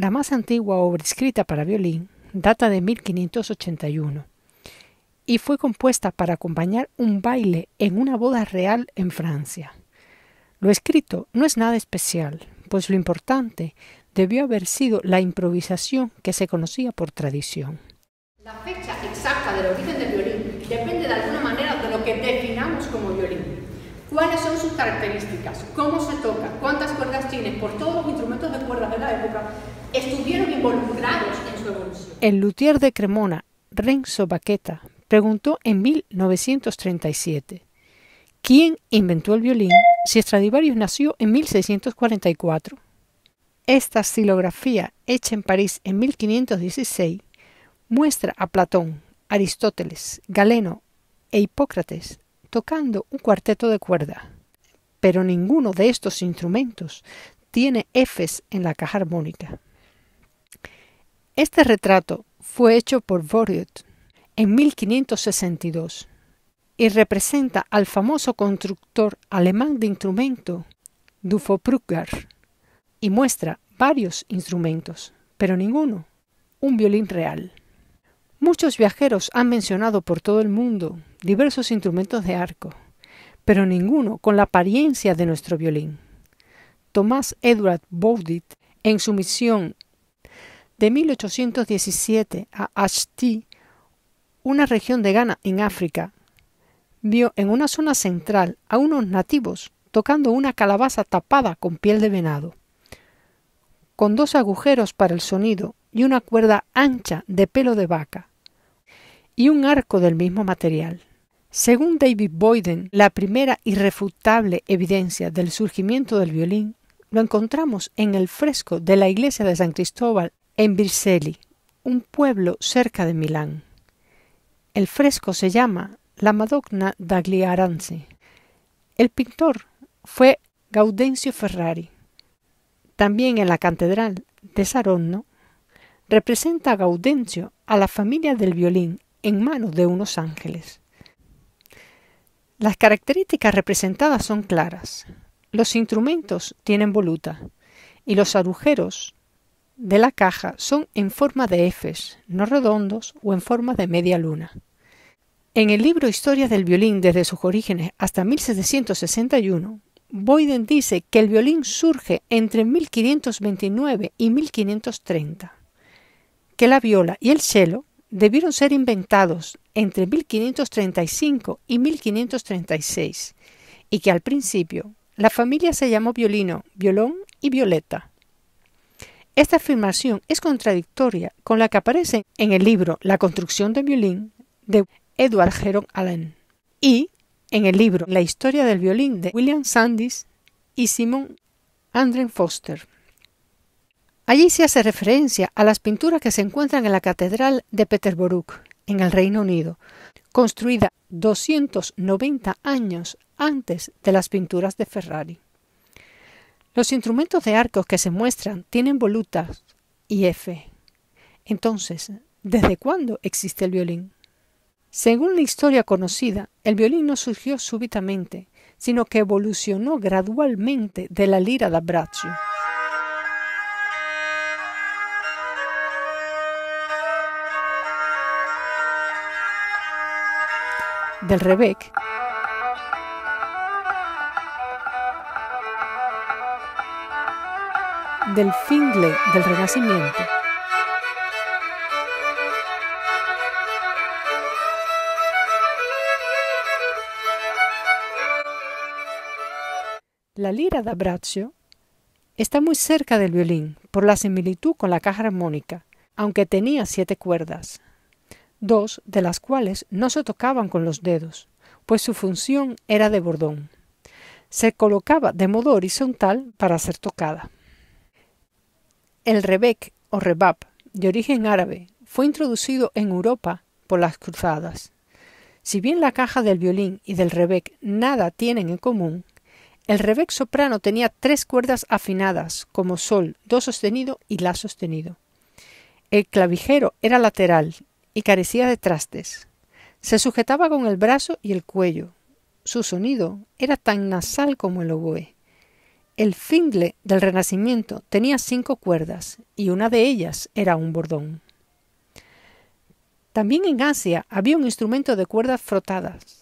La más antigua obra escrita para violín data de 1581 y fue compuesta para acompañar un baile en una boda real en Francia. Lo escrito no es nada especial, pues lo importante debió haber sido la improvisación que se conocía por tradición. La fecha exacta del origen del violín depende de alguna manera de lo que definamos como violín cuáles son sus características, cómo se toca, cuántas cuerdas tiene, por todos los instrumentos de cuerdas de la época, estuvieron involucrados en su evolución. El luthier de Cremona, Renzo Baqueta, preguntó en 1937 ¿Quién inventó el violín si Estradivarius nació en 1644? Esta xilografía, hecha en París en 1516, muestra a Platón, Aristóteles, Galeno e Hipócrates tocando un cuarteto de cuerda. Pero ninguno de estos instrumentos tiene Fs en la caja armónica. Este retrato fue hecho por Voriot en 1562 y representa al famoso constructor alemán de instrumento Dufo Prugger y muestra varios instrumentos, pero ninguno un violín real. Muchos viajeros han mencionado por todo el mundo diversos instrumentos de arco, pero ninguno con la apariencia de nuestro violín. Tomás Edward Bowditch, en su misión de 1817 a Ashti, una región de Ghana en África, vio en una zona central a unos nativos tocando una calabaza tapada con piel de venado, con dos agujeros para el sonido y una cuerda ancha de pelo de vaca, y un arco del mismo material. Según David Boyden, la primera irrefutable evidencia del surgimiento del violín lo encontramos en el fresco de la iglesia de San Cristóbal en Vercelli, un pueblo cerca de Milán. El fresco se llama La Madonna dagli El pintor fue Gaudencio Ferrari. También en la catedral de Saronno representa Gaudencio a la familia del violín en manos de unos ángeles. Las características representadas son claras. Los instrumentos tienen voluta y los agujeros de la caja son en forma de Fs, no redondos o en forma de media luna. En el libro Historia del violín desde sus orígenes hasta 1761, Boyden dice que el violín surge entre 1529 y 1530, que la viola y el cello debieron ser inventados entre 1535 y 1536 y que al principio la familia se llamó violino, violón y violeta. Esta afirmación es contradictoria con la que aparece en el libro La construcción del violín de Edward Heron Allen y en el libro La historia del violín de William Sandys y Simon Andren Foster. Allí se hace referencia a las pinturas que se encuentran en la Catedral de Peterborough, en el Reino Unido, construida 290 años antes de las pinturas de Ferrari. Los instrumentos de arcos que se muestran tienen volutas y F. Entonces, ¿desde cuándo existe el violín? Según la historia conocida, el violín no surgió súbitamente, sino que evolucionó gradualmente de la lira da braccio. del Rebec. del fingle del Renacimiento. La lira de está muy cerca del violín por la similitud con la caja armónica, aunque tenía siete cuerdas dos de las cuales no se tocaban con los dedos, pues su función era de bordón. Se colocaba de modo horizontal para ser tocada. El rebec o rebab, de origen árabe, fue introducido en Europa por las cruzadas. Si bien la caja del violín y del rebec nada tienen en común, el rebec soprano tenía tres cuerdas afinadas, como sol, do sostenido y la sostenido. El clavijero era lateral y carecía de trastes. Se sujetaba con el brazo y el cuello. Su sonido era tan nasal como el oboe. El fingle del Renacimiento tenía cinco cuerdas y una de ellas era un bordón. También en Asia había un instrumento de cuerdas frotadas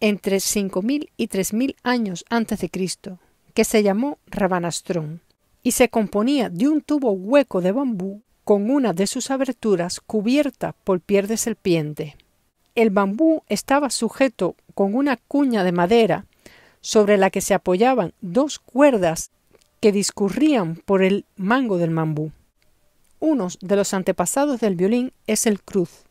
entre 5.000 y 3.000 años antes de Cristo, que se llamó rabanastrón y se componía de un tubo hueco de bambú con una de sus aberturas cubierta por piel de serpiente. El bambú estaba sujeto con una cuña de madera sobre la que se apoyaban dos cuerdas que discurrían por el mango del bambú. Uno de los antepasados del violín es el cruz,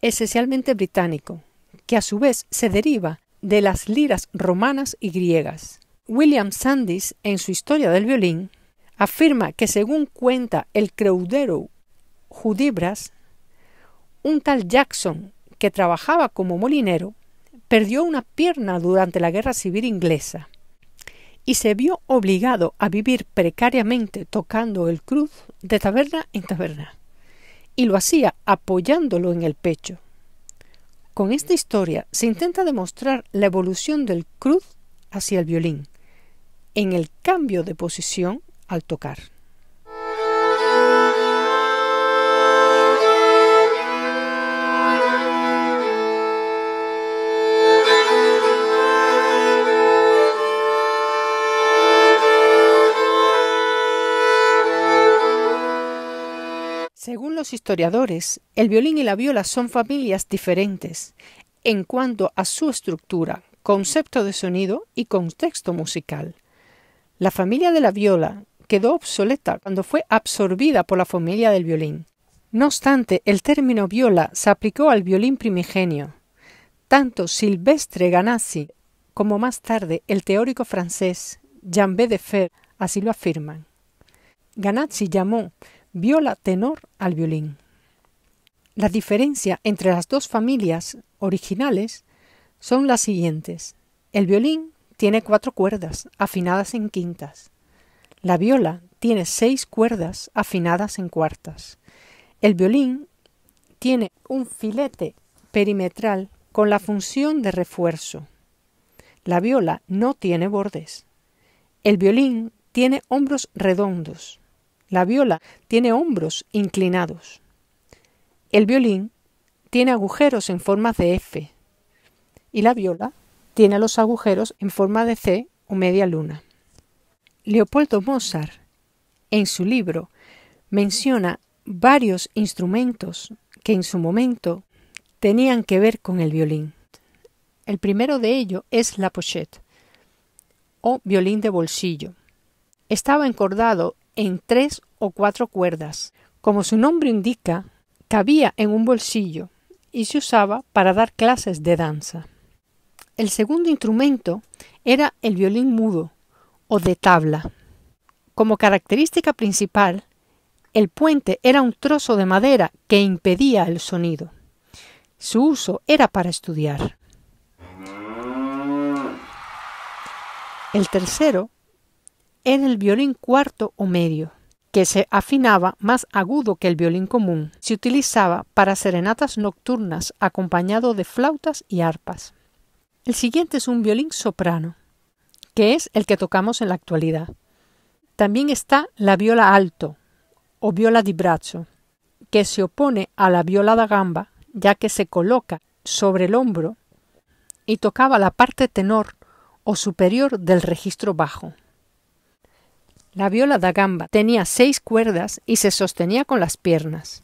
esencialmente británico, que a su vez se deriva de las liras romanas y griegas. William Sandys, en su Historia del violín, afirma que según cuenta el creudero Judibras, un tal Jackson, que trabajaba como molinero, perdió una pierna durante la Guerra Civil inglesa y se vio obligado a vivir precariamente tocando el cruz de taberna en taberna, y lo hacía apoyándolo en el pecho. Con esta historia se intenta demostrar la evolución del cruz hacia el violín, en el cambio de posición al tocar. Según los historiadores, el violín y la viola son familias diferentes en cuanto a su estructura, concepto de sonido y contexto musical. La familia de la viola quedó obsoleta cuando fue absorbida por la familia del violín. No obstante, el término viola se aplicó al violín primigenio. Tanto Silvestre Ganassi como más tarde el teórico francés Jean B. fer así lo afirman. Ganassi llamó viola tenor al violín. La diferencia entre las dos familias originales son las siguientes. El violín tiene cuatro cuerdas afinadas en quintas. La viola tiene seis cuerdas afinadas en cuartas. El violín tiene un filete perimetral con la función de refuerzo. La viola no tiene bordes. El violín tiene hombros redondos. La viola tiene hombros inclinados. El violín tiene agujeros en forma de F y la viola tiene los agujeros en forma de C o media luna. Leopoldo Mozart, en su libro, menciona varios instrumentos que en su momento tenían que ver con el violín. El primero de ellos es la pochette, o violín de bolsillo. Estaba encordado en tres o cuatro cuerdas. Como su nombre indica, cabía en un bolsillo y se usaba para dar clases de danza. El segundo instrumento era el violín mudo, o de tabla. Como característica principal, el puente era un trozo de madera que impedía el sonido. Su uso era para estudiar. El tercero era el violín cuarto o medio, que se afinaba más agudo que el violín común. Se utilizaba para serenatas nocturnas acompañado de flautas y arpas. El siguiente es un violín soprano, que es el que tocamos en la actualidad. También está la viola alto o viola di braccio, que se opone a la viola da gamba, ya que se coloca sobre el hombro y tocaba la parte tenor o superior del registro bajo. La viola da gamba tenía seis cuerdas y se sostenía con las piernas.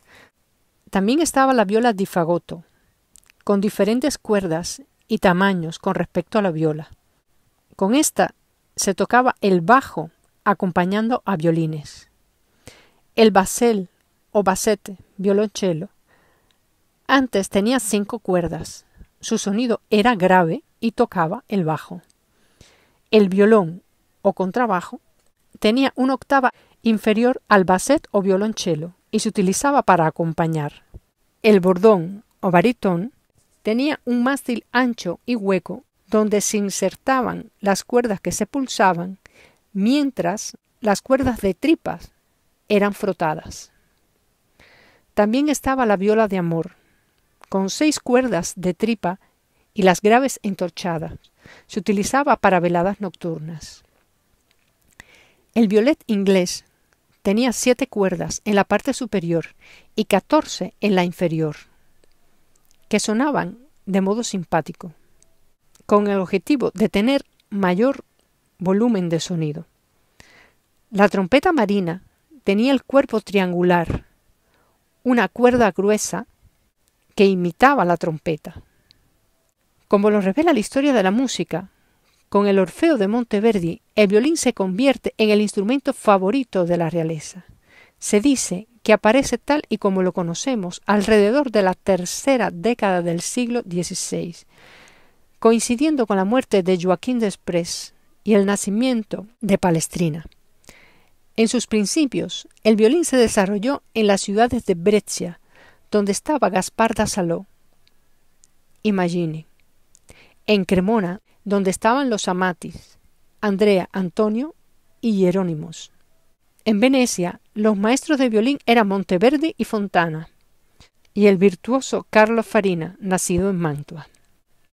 También estaba la viola di fagoto, con diferentes cuerdas y tamaños con respecto a la viola. Con esta se tocaba el bajo acompañando a violines. El basel o basete, violonchelo, antes tenía cinco cuerdas. Su sonido era grave y tocaba el bajo. El violón o contrabajo tenía una octava inferior al basset o violonchelo y se utilizaba para acompañar. El bordón o baritón tenía un mástil ancho y hueco donde se insertaban las cuerdas que se pulsaban, mientras las cuerdas de tripas eran frotadas. También estaba la viola de amor, con seis cuerdas de tripa y las graves entorchadas. Se utilizaba para veladas nocturnas. El violet inglés tenía siete cuerdas en la parte superior y catorce en la inferior, que sonaban de modo simpático con el objetivo de tener mayor volumen de sonido. La trompeta marina tenía el cuerpo triangular, una cuerda gruesa que imitaba la trompeta. Como lo revela la historia de la música, con el Orfeo de Monteverdi, el violín se convierte en el instrumento favorito de la realeza. Se dice que aparece tal y como lo conocemos alrededor de la tercera década del siglo XVI coincidiendo con la muerte de Joaquín Desprez y el nacimiento de Palestrina. En sus principios, el violín se desarrolló en las ciudades de Brescia, donde estaba Gaspar da Saló. Maggini, En Cremona, donde estaban los Amatis, Andrea, Antonio y Jerónimos. En Venecia, los maestros de violín eran Monteverdi y Fontana, y el virtuoso Carlos Farina, nacido en Mantua.